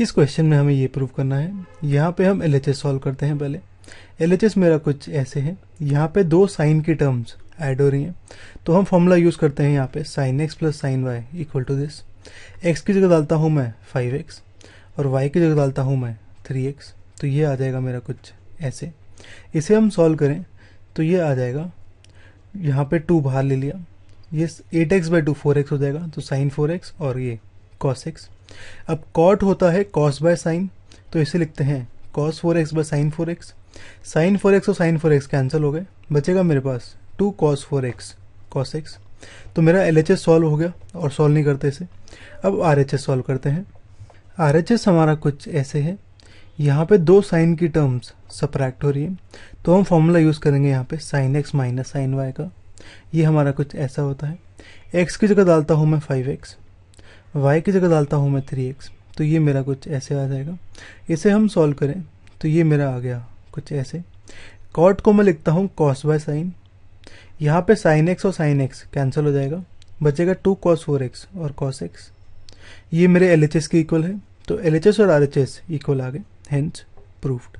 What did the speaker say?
इस क्वेश्चन में हमें ये प्रूव करना है यहाँ पे हम एल एच एस सॉल्व करते हैं पहले एल एच एस मेरा कुछ ऐसे है यहाँ पे दो साइन की टर्म्स ऐड हो रही हैं तो हम फॉर्मूला यूज़ करते हैं यहाँ पे sine x plus sine y equal to this x की जगह डालता हूँ मैं फाइव एक्स और वाई की जगह डालता हूँ मैं थ्री एक्स तो ये आ जाएगा मेरा कुछ ऐसे इसे हम सॉल्व करें तो ये आ जाएगा यहाँ पे टू बाहर ले लिया ये eight x by two four x हो जाएगा तो साइन फोर एक्स और ये कॉस एक्स अब कॉट होता है कॉस बाय साइन तो इसे लिखते हैं cos four x by sine four x sine four x और साइन फोर एक्स कैंसिल हो गए बचेगा मेरे पास two cos four x cos x तो मेरा एल एच एस सॉल्व हो गया और सॉल्व नहीं करते इसे अब आर एच एस सॉल्व करते हैं आर एच एस हमारा कुछ ऐसे है यहाँ पे दो साइन की टर्म्स सप्रैक्ट हो रही है तो हम फॉर्मूला यूज़ करेंगे यहाँ पे sine x minus sine y का ये हमारा कुछ ऐसा होता है एक्स की जगह डालता हूँ मैं फाइव एक्स वाई की जगह डालता हूँ मैं थ्री एक्स तो ये मेरा कुछ ऐसे आ जाएगा इसे हम सॉल्व करें तो ये मेरा आ गया कुछ ऐसे कॉट को मैं लिखता हूँ कॉस बाय साइन यहाँ पे साइन एक्स और साइन एक्स कैंसिल हो जाएगा बचेगा टू कॉस फोर एक्स और कॉस एक्स ये मेरे एल एच एस के इक्वल है तो एल एच एस और आर एच एस इक्वल आ गए हैंस प्रूफ्ड